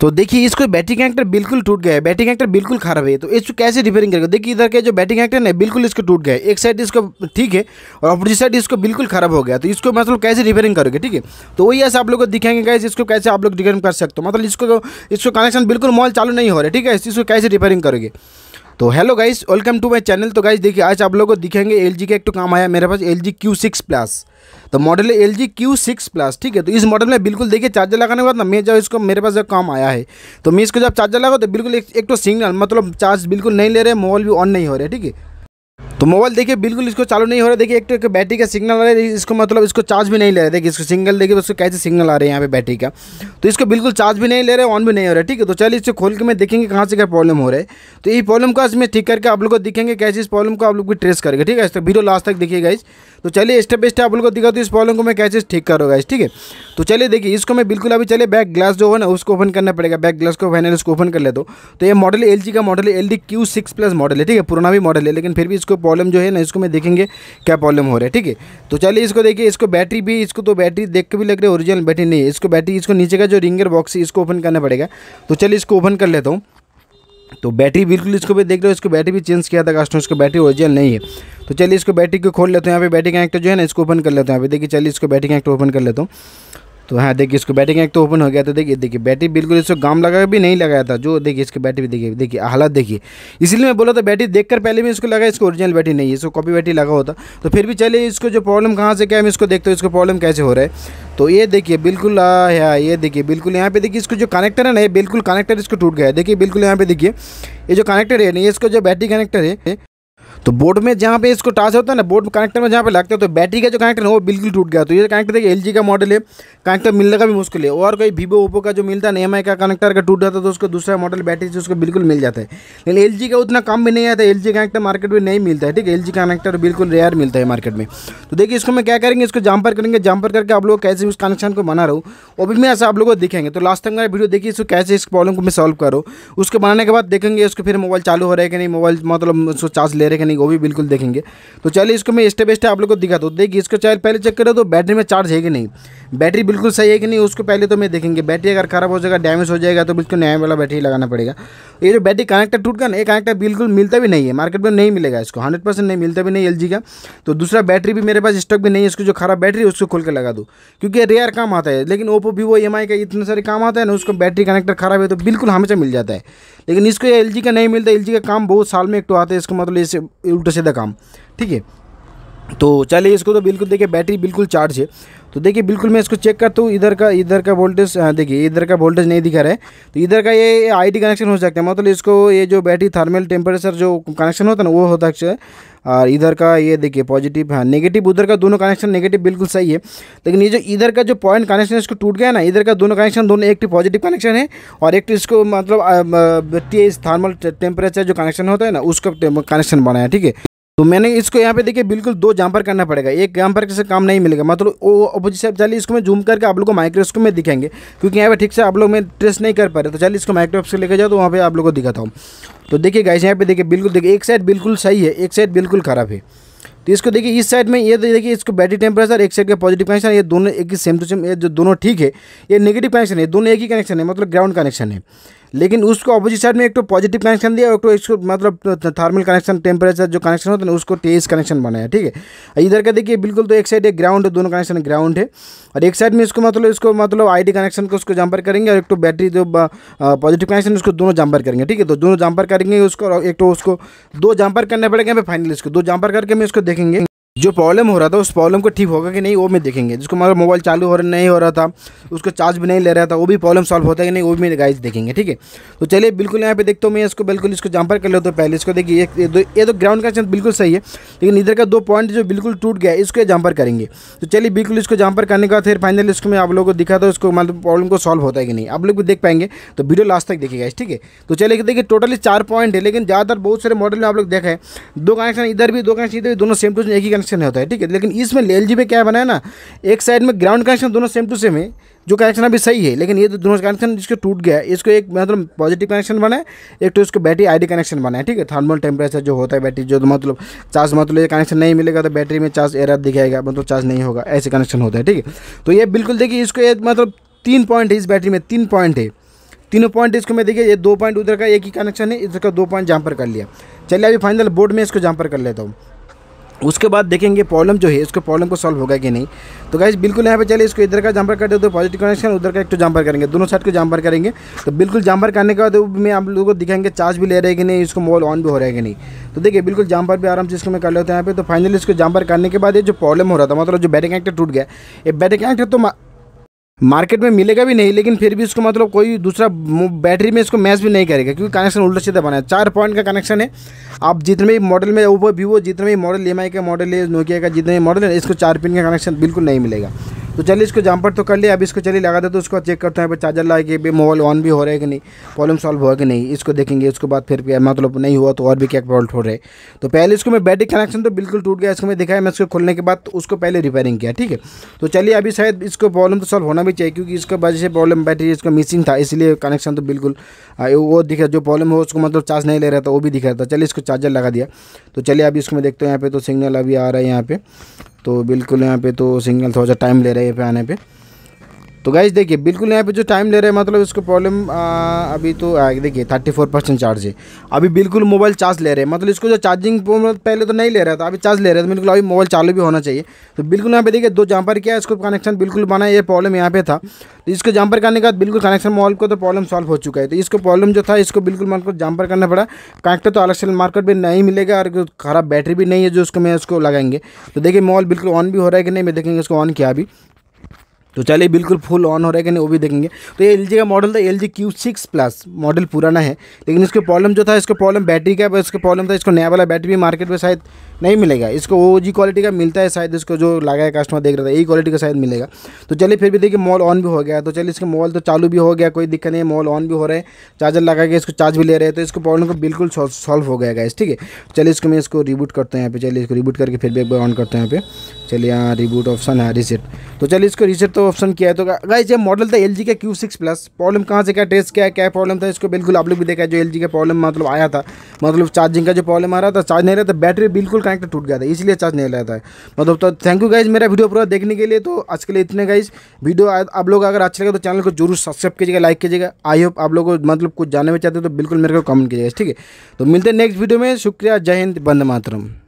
तो देखिए इसको बैटिंग एक्टर बिल्कुल टूट गया है बैटिंग एक्टर बिल्कुल खराब है तो इसको कैसे रिपेयरिंग करेगा देखिए इधर के जो बैटिंग एक्टर है बिल्कुल इसको टूट गया है एक साइड इसको ठीक है और अपोजिट साइड इसको बिल्कुल खराब हो गया तो इसको मतलब कैसे रिपेयरिंग करोगे ठीक है तो वही ऐसे आप लोग को दिखाएंगे गाइज इसको कैसे आप लोग रिपेयरिंग कर सकते हो मतलब इसको तो, इसको कनेक्शन बिल्कुल मॉल चालू नहीं हो रहा है ठीक है इसको कैसे रिपेयरिंग करोगे तो hello guys welcome to my channel तो गाइस देखिए आज आप लोगों को दिखेंगे एल का एक तो काम आया मेरे पास L G Q six plus तो मॉडल है L G Q six plus ठीक है तो इस मॉडल में बिल्कुल देखिए चार्जर लगाने के बाद ना मैं जब इसको मेरे पास जब काम आया है तो मैं इसको जब चार्जर लगा तो बिल्कुल एक, एक तो सिग्नल मतलब चार्ज बिल्कुल नहीं ले रहे मोबाइल भी ऑन नहीं हो रहे ठीक है तो मोबाइल देखिए बिल्कुल इसको चालू नहीं हो रहा देखिए एक तो एक बैटरी का सिग्नल आ रहा है इसको मतलब इसको चार्ज भी नहीं ले रहा देखिए इसको सिंगल देखिए उसको कैसे सिग्नल आ रहे हैं यहाँ पे बैटरी का तो इसको बिल्कुल चार्ज भी नहीं ले रहा है ऑन भी नहीं हो रहा है ठीक है तो चलिए इसको खोल के मैं देखेंगे कहाँ से क्या प्रॉब्लम हो रहा है तो ये प्रॉब्लम का इसमें ठीक करके आप लोग को दिखेंगे कैसे इस प्रॉब्लम को आप लोग को ट्रेस करके ठीक है इस वीडियो लास्ट तक देखिएगा इस तो चलिए स्टेप बाय स्टेप आप लोग को दिखा तो इस प्रॉब्लम को मैं कैसे ठीक करूँगा इस ठीक है तो चलिए देखिए इसको मैं बिल्कुल अभी चले बैक ग्लास जो है ना उसको ओपन करना पड़ेगा बैक ग्लास को फाइनल उसको ओपन कर ले दो तो।, तो ये मॉडल एल का model L D Q six plus model है ठीक है पुराना भी मॉडल है लेकिन फिर भी इसको प्रॉब्लम जो है ना इसको मैं देखेंगे क्या प्रॉब्लम हो रहा है ठीक है तो चलिए इसको देखिए इसको बैटरी भी इसको तो बैटरी देख के भी लग रही है ओरिजिनल बैटरी नहीं है इसको बैटरी इसको नीचे का जो रिंगर बॉक्स है इसको ओपन करना पड़ेगा तो चलिए इसको ओपन कर लेता हूँ तो बैटरी बिल्कुल इसको भी देख रहे हो इसको बैटरी भी चेंज किया था कस्टमर इसको बैटरी ओरिजिनल नहीं है तो चलिए इसको बैटरी को खोल लेते हैं यहाँ पे बैटरी कनेक्टर जो है ना इसको ओपन कर लेते हैं यहाँ पे देखिए चलिए इसको बैटरी कनेक्टर ओपन कर लेता हूँ तो हाँ देखिए इसको बैटिंग एक तो ओपन हो गया था देखिए देखिए बैटरी बिल्कुल इसको गाम लगा भी नहीं लगाया था जो देखिए इसकी भी देखिए देखिए हालत देखिए इसलिए मैं बोला था बैटरी देखकर पहले भी इसको लगा इसको ओरिजिनल बैटरी नहीं है इसको कॉपी बैटरी लगा होता तो फिर भी चलिए इसको जो प्रॉब्लम कहाँ से क्या है इसको देखते हो इसको प्रॉब्लम कैसे हो रहा है तो ये देखिए बिल्कुल ये देखिए बिल्कुल यहाँ पे देखिए इसको जो कनेक्टर है ना ये बिल्कुल कनेक्टर इसको टूट गया है देखिए बिल्कुल यहाँ पे देखिए ये जो कनेक्टर है ना इसको जो बैटरी कनेक्टर है तो बोर्ड में जहाँ पे इसको टाच होता है ना बोर्ड कनेक्टर में जहाँ पे लगता है तो बैटरी का जो कनेक्टर है वो बिल्कुल टूट गया तो ये कनेक्टर देखिए एल का मॉडल है कनेक्टर मिलने का भी मुश्किल है और कोई वीवो ओप्पो का जो मिलता है ना एम का कनेक्टर का टूट जाता है तो उसको दूसरा मॉडल बैटरी से उसको बिल्कुल मिल जाता है लेकिन एल का उतना कम भी नहीं आता एल कनेक्टर मार्केट में नहीं मिलता है ठीक है एल कनेक्टर बिल्कुल रेयर मिलता है मार्केट में तो देखिए इसको मैं क्या करेंगे इसको जम्पर करेंगे जम्पर करके आप लोग कैसे उस कनेक्शन को बना रहा हूँ वो भी मैं ऐसा आप लोग को दिखेंगे तो लास्ट टाइम मेरा वीडियो देखिए इसको कैसे इस प्रॉब्लम को मैं सॉल्व करो उसको बनाने के बाद देखेंगे उसको फिर मोबाइल चालू हो रहा है कि नहीं मोबाइल मतलब उसको चार्ज ले रहे कि नहीं वो भी बिल्कुल देखेंगे तो चलिए इसको मैं स्टेप बाई स्टेप आप लोग को दिखा दो देखिए इसको चाहे पहले चेक करो तो बैटरी में चार्ज है कि नहीं बैटरी बिल्कुल सही है कि नहीं उसको पहले तो मैं देखेंगे बैटरी अगर खराब हो जाएगा डैमेज हो जाएगा तो बिल्कुल नया वाला बैटरी लगाना पड़ेगा ये जो बैटरी कनेक्टर टूट गया ना एक कनेक्टर बिल्कुल मिलता भी नहीं है मार्केट में नहीं मिलेगा इसको हंड्रेड परसेंट नहीं मिलता भी नहीं एल का तो दूसरा बैटरी भी मेरे पास स्टॉक भी नहीं है इसको जो खराब बैटरी है उसको खोल के लगा दो क्योंकि रेयर काम आता है लेकिन ओप्पो वीवो एम का इतने सारे काम आता है ना उसको बैटरी कनेक्टर खराब है तो बिल्कुल हमेशा मिल जाता है लेकिन इसको एल का नहीं मिलता एल का काम बहुत साल में एक तो आता है इसको मतलब इसे उल्टा सीधा काम ठीक है तो चलिए इसको तो बिल्कुल देखिए बैटरी बिल्कुल चार्ज है तो देखिए बिल्कुल मैं इसको चेक करता हूँ इधर का इधर का वोल्टेज हाँ, देखिए इधर का वोल्टेज नहीं दिखा रहा है तो इधर का ये आईटी कनेक्शन हो सकता है मतलब इसको ये जो बैटरी थर्मल टेम्परेचर जो कनेक्शन होता है ना वो होता है और इधर का ये देखिए पॉजिटिव हाँ नेगेटिव उधर का दोनों कनेक्शन नेगेटिव बिल्कुल सही है लेकिन ये जो इधर का जो पॉइंट कनेक्शन इसको टूट गया ना इधर का दोनों कनेक्शन दोनों एक पॉजिटिव कनेक्शन है और एक तो इसको मतलब तेज थर्मल टेम्परेचर जो कनेक्शन होता है ना उसका कनेक्शन बनाया ठीक है तो मैंने इसको यहाँ पे देखिए बिल्कुल दो जम्पर करना पड़ेगा एक जम्पर से काम नहीं मिलेगा मतलब वो अपोजिट साइड चलिए इसको मैं जूम करके आप लोग को माइक्रोस्कोप में दिखाएंगे क्योंकि यहाँ पे ठीक से आप लोग मैं ट्रेस नहीं कर पा रहे तो चलिए इसको माइक्रोस्कोप से लेकर जाओ तो वहाँ पे आप लोग को दिखाता हूँ तो देखिए गाइस यहाँ पे देखिए बिल्कुल देखिए एक साइड बिल्कुल सही है एक साइड बिल्कुल ख़राब है तो इसको देखिए इस साइड में ये देखिए इसको बैटरी टेम्परेचर एक साइड का पॉजिटिव कनेक्शन ये दोनों एक ही सेम टू सेम ये जो दोनों ठीक है ये नेगेटिव कनेक्शन है दोनों एक ही कनेक्शन है मतलब ग्राउंड कनेक्शन है लेकिन उसको अपोजिट साइड में एक तो पॉजिटिव कनेक्शन दिया और एक तो इसको मतलब थर्मल कनेक्शन टेम्परेचर जो कनेक्शन होता है ना उसको तेईस कनेक्शन बनाया ठीक है इधर का देखिए बिल्कुल तो एक साइड एक ग्राउंड है दोनों कनेक्शन ग्राउंड है और एक साइड में इसको मतलब इसको मतलब आई कनेक्शन को उसको जंपर करेंगे और एक तो बैटरी जो पॉजिटिव कनेक्शन उसको दोनों जंपर करेंगे ठीक है तो दोनों जंपर करेंगे उसको एक तो उसको दो जंपर करने पड़ेगा फाइनल इसको दो जंपर करके हम इसको देखेंगे जो प्रॉब्लम हो रहा था उस प्रॉब्लम को ठीक होगा कि नहीं वो मैं देखेंगे जिसको मगर मोबाइल चालू हो रहा नहीं हो रहा था उसको चार्ज भी नहीं ले रहा था वो भी प्रॉब्लम सॉल्व होता है कि नहीं वो भी मेरे गाइज देखेंगे ठीक है तो चलिए बिल्कुल यहाँ पे देखता हूँ मैं इसको बिल्कुल इसको जंपर कर लेता हूँ पहले इसको देखिए ये दो ये तो ग्राउंड का चांस बिल्कुल सही है लेकिन इधर का दो पॉइंट जो बिल्कुल टूट गया इसको जंपर करेंगे तो चलिए बिल्कुल इसको जंपर करने का फिर फाइनली इसको मैं आप लोगों को दिखा था उसको मतलब प्रॉब्लम को सॉल्व होता है कि नहीं आप लोग भी देख पाएंगे तो वीडियो लास्ट तक देखिएगा ठीक है तो चलिए देखिए टोटली चार पॉइंट है लेकिन ज़्यादातर बहुत सारे मॉडल में आप लोग देखा है दो कनेक्शन इधर भी दो कनेक्शन इधर भी दोनों सेम टू एक ही कनेक्शन होता है ठीक है लेकिन इसमें एल में क्या बनाया ना एक साइड में ग्राउंड कनेक्शन दोनों सेम टू सेम है जो कनेक्शन अभी सही है लेकिन ये तो दोनों कनेक्शन जिसको टूट गया है इसको एक मतलब पॉजिटिव कनेक्शन बना है एक तो इसको बैटरी आईडी कनेक्शन बना है ठीक है थर्मल टेम्परेचर जो होता है बैटरी जो मतलब चार्ज मतलब ये कनेक्शन नहीं मिलेगा तो बैटरी में चार्ज एरर दिखाएगा मतलब चार्ज नहीं होगा ऐसे कनेक्शन होता है ठीक है तो ये बिल्कुल देखिए इसको एक मतलब तीन पॉइंट है इस बैटरी में तीन पॉइंट है तीनों पॉइंट इसको मैं देखिए ये दो पॉइंट उधर का एक ही कनेक्शन है इधर का दो पॉइंट जहाँ पर कर लिया चलिए अभी फाइनल बोर्ड में इसको जहाँ पर कर लेता हूँ उसके बाद देखेंगे प्रॉब्लम जो है इसको प्रॉब्लम को सॉल्व होगा कि नहीं तो गाइज बिल्कुल यहाँ पे चले इसको इधर का जंपर कर दे तो पॉजिटिव कनेक्शन उधर का एक तो जंपर करेंगे दोनों साइड को जंपर करेंगे तो बिल्कुल जंपर करने के बाद मैं आप लोगों को दिखाएंगे चार्ज भी ले रहे कि नहीं इसको मोबाइल ऑन भी हो रहा है कि नहीं तो देखिए बिल्कुल जंपर भी आराम से इसको मैं कर लेते हैं यहाँ पे तो फाइनली इसको जंपर करने के बाद ये जो प्रॉब्लम हो रहा था मतलब जो बैटरी एक्टर टूट गया ये बैटरी एक्टर तो मार्केट में मिलेगा भी नहीं लेकिन फिर भी इसको मतलब कोई दूसरा बैटरी में इसको मैच भी नहीं करेगा क्योंकि कनेक्शन उल्टा सीधा बना है चार पॉइंट का कनेक्शन है आप जितने भी मॉडल में ओपो वीवो जितने भी मॉडल एम का मॉडल है नोकिया का जितने भी मॉडल है इसको चार पिन का कनेक्शन बिल्कुल नहीं मिलेगा तो चलिए इसको जम्पर तो कर लिया अब इसको चलिए लगा दे तो उसको चेक करते हैं पर चार्जर लगा कि भी मोबाइल ऑन भी हो रहा है कि नहीं प्रॉब्लम सॉल्व हुआ कि नहीं इसको देखेंगे उसके बाद फिर क्या मतलब नहीं हुआ तो और भी क्या प्रॉब्लम हो रहे तो पहले इसको मैं बैटरी कनेक्शन तो बिल्कुल टूट गया इसको मैं दिखाया मैं इसको खोलने के बाद तो उसको पहले रिपेयरिंग किया ठीक है तो चलिए अभी शायद इसको प्रॉब्लम तो सॉल्व होना भी चाहिए क्योंकि इसके वजह से प्रॉब्लम बैटरी इसका मिसिंग था इसलिए कनेक्शन तो बिल्कुल वो दिखा जो प्रॉब्लम हो उसको मतलब चार्ज नहीं ले रहा था वो भी दिख रहा था चलिए इसको चार्जर लगा दिया तो चलिए अभी इसको मैं देखता हूँ यहाँ पे तो सिग्नल अभी आ रहा है यहाँ पे तो बिल्कुल यहाँ पे तो सिग्नल थोड़ा सा टाइम ले रहे हैं पे आने पे तो गाइज देखिए बिल्कुल यहाँ पे जो टाइम ले रहे हैं मतलब इसको प्रॉब्लम अभी तो देखिए थर्टी फोर परसेंट चार्ज है अभी बिल्कुल मोबाइल चार्ज ले रहे हैं मतलब इसको जो चार्जिंग मतलब पहले तो नहीं ले रहा था अभी चार्ज ले रहे थे तो बिल्कुल अभी मोबाइल चालू भी होना चाहिए तो बिल्कुल यहाँ पे देखिए दो जंपर किया इसको कनेक्शन बिल्कुल बना ये प्रॉब्लम यहाँ पे था तो इसको जंपर करने के बाद बिल्कुल कनेक्शन मोबाइल को तो प्रॉब्लम सॉल्व हो चुका है तो इसको प्रॉब्लम जो था इसको बिल्कुल मतलब जंपर करना पड़ा कनेक्टर तो अलग से मार्केट में नहीं मिलेगा और ख़राब बैटरी भी नहीं है जो उसको मैं उसको लगाएंगे तो देखिए मोबाइल बिल्कुल ऑन भी हो रहा है कि नहीं मैं देखेंगे इसको ऑन किया अभी तो चलिए बिल्कुल फुल ऑन हो रहा है कि नहीं वो भी देखेंगे तो ये एल का मॉडल था L G Q six plus model पुराना है लेकिन इसके प्रॉब्लम जो था इसका प्रॉब्लम बैटरी का इसका प्रॉब्लम था इसको नया वाला बैटरी भी मार्केट में शायद नहीं मिलेगा इसको वो जी क्वालिटी का मिलता है शायद इसको जो लगा है कस्टमर देख रहा था यही क्वालिटी का शायद मिलेगा तो चलिए फिर भी देखिए मॉल ऑन भी हो गया तो चलिए इसका मॉल तो चालू भी हो गया कोई दिक्कत नहीं है मॉल ऑन भी हो रहा है चार्जर लगा के इसको चार्ज भी ले रहे हैं तो इसको प्रॉब्लम को बिल्कुल सॉल्व हो गया इस ठीक है चलिए इसको मैं इसको रिबूट करता हूँ यहाँ पे चलिए इसको रिबूट करके फिर भी एक बार ऑन करते हैं यहाँ पे चलिए यहाँ रिबूट ऑप्शन है रिसेट तो चलिए इसको रिसेट तो ऑप्शन किया है तो गाइस ये मॉडल था एल का क्यू सिक्स प्लस प्रॉब्लम कहाँ से क्या टेस्ट क्या क्या प्रॉब्लम था इसको बिल्कुल आप लोग भी देखा जो एल का प्रॉब्लम मतलब आया था मतलब चार्जिंग का जो प्रॉब्लम आ रहा था चार्ज नहीं रहा था बैटरी बिल्कुल कनेक्ट तो टूट गया था इसलिए चार्ज नहीं लगाता है मतलब तो थैंक यू गाइज मेरा वीडियो पूरा देखने के लिए तो आज के लिए इतने गाइज वीडियो आप लोग अगर अच्छा लगे तो चैनल को जरूर सब्सक्राइब कीजिएगा लाइक कीजिएगा आई होप आप लोग मतलब कुछ जानने में चाहते हो तो बिल्कुल मेरे को कमेंट कीजिएगा ठीक है तो मिलते हैं नेक्स्ट वीडियो में शुक्रिया जय हिंद बंद मातरम